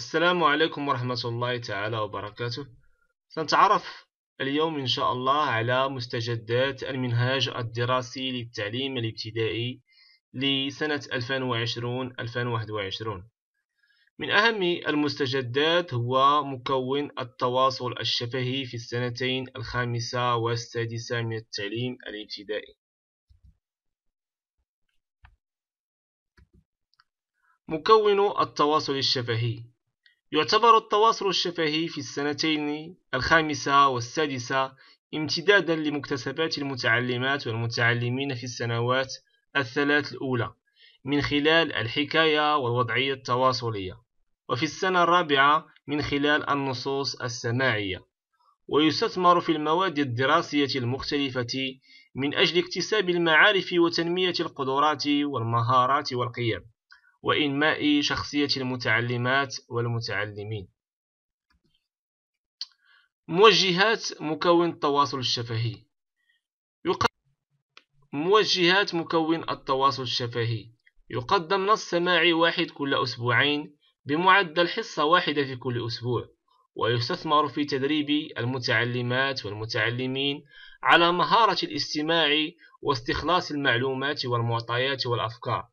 السلام عليكم ورحمة الله تعالى وبركاته سنتعرف اليوم إن شاء الله على مستجدات المنهاج الدراسي للتعليم الابتدائي لسنة 2020-2021 من أهم المستجدات هو مكون التواصل الشفهي في السنتين الخامسة والسادسة من التعليم الابتدائي مكون التواصل الشفهي يعتبر التواصل الشفهي في السنتين الخامسة والسادسة امتدادا لمكتسبات المتعلمات والمتعلمين في السنوات الثلاث الأولى من خلال الحكاية والوضعية التواصلية وفي السنة الرابعة من خلال النصوص السماعية ويستثمر في المواد الدراسية المختلفة من أجل اكتساب المعارف وتنمية القدرات والمهارات والقيم وإنماء شخصية المتعلمات والمتعلمين موجهات مكون التواصل الشفهي موجهات مكون التواصل الشفهي يقدم نص سماعي واحد كل أسبوعين بمعدل حصة واحدة في كل أسبوع ويستثمر في تدريب المتعلمات والمتعلمين على مهارة الاستماع واستخلاص المعلومات والمعطيات والأفكار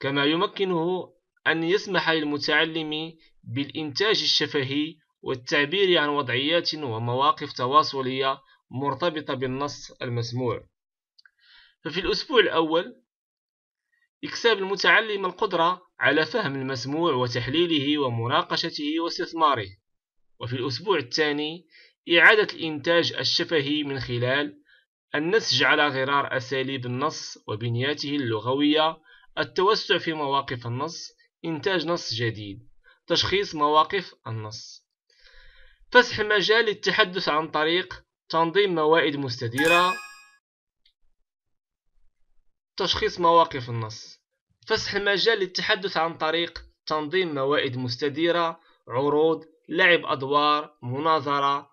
كما يمكنه أن يسمح للمتعلم بالإنتاج الشفهي والتعبير عن وضعيات ومواقف تواصلية مرتبطة بالنص المسموع ففي الأسبوع الأول إكساب المتعلم القدرة على فهم المسموع وتحليله ومناقشته واستثماره وفي الأسبوع الثاني إعادة الإنتاج الشفهي من خلال النسج على غرار أساليب النص وبنياته اللغوية التوسع في مواقف النص إنتاج نص جديد تشخيص مواقف النص فسح مجال التحدث عن طريق تنظيم موائد مستديرة تشخيص مواقف النص فسح مجال التحدث عن طريق تنظيم موائد مستديرة عروض لعب أدوار مناظرة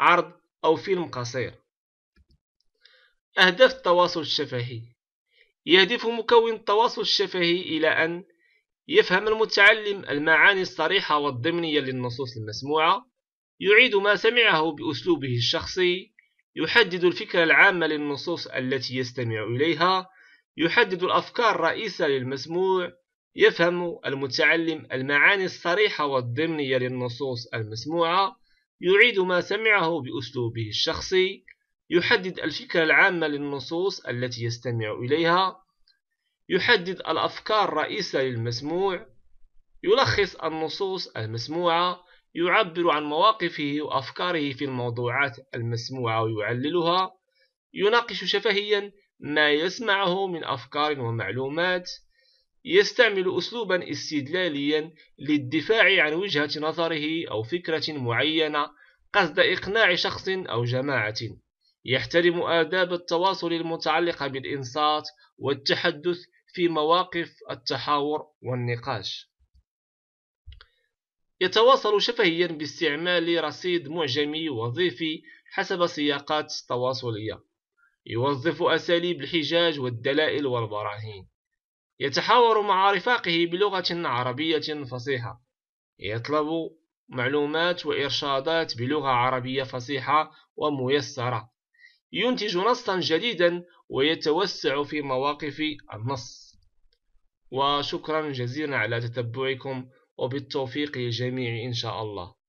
عرض أو فيلم قصير أهداف التواصل الشفهي يهدف مكون التواصل الشفهي إلى أن يفهم المتعلم المعاني الصريحة والضمنية للنصوص المسموعة يعيد ما سمعه بأسلوبه الشخصي يحدد الفكرة العامة للنصوص التي يستمع إليها يحدد الأفكار الرئيسة للمسموع يفهم المتعلم المعاني الصريحة والضمنية للنصوص المسموعة يعيد ما سمعه بأسلوبه الشخصي يحدد الفكرة العامة للنصوص التي يستمع إليها يحدد الأفكار الرئيسة للمسموع يلخص النصوص المسموعة يعبر عن مواقفه وأفكاره في الموضوعات المسموعة ويعللها يناقش شفهيا ما يسمعه من أفكار ومعلومات يستعمل أسلوبا استدلاليا للدفاع عن وجهة نظره أو فكرة معينة قصد إقناع شخص أو جماعة يحترم آداب التواصل المتعلقة بالإنصات والتحدث في مواقف التحاور والنقاش يتواصل شفهيا باستعمال رصيد معجمي وظيفي حسب سياقات تواصلية يوظف أساليب الحجاج والدلائل والبراهين يتحاور مع رفاقه بلغة عربية فصيحة يطلب معلومات وإرشادات بلغة عربية فصيحة وميسرة ينتج نصا جديدا ويتوسع في مواقف النص وشكرا جزيلا على تتبعكم وبالتوفيق للجميع إن شاء الله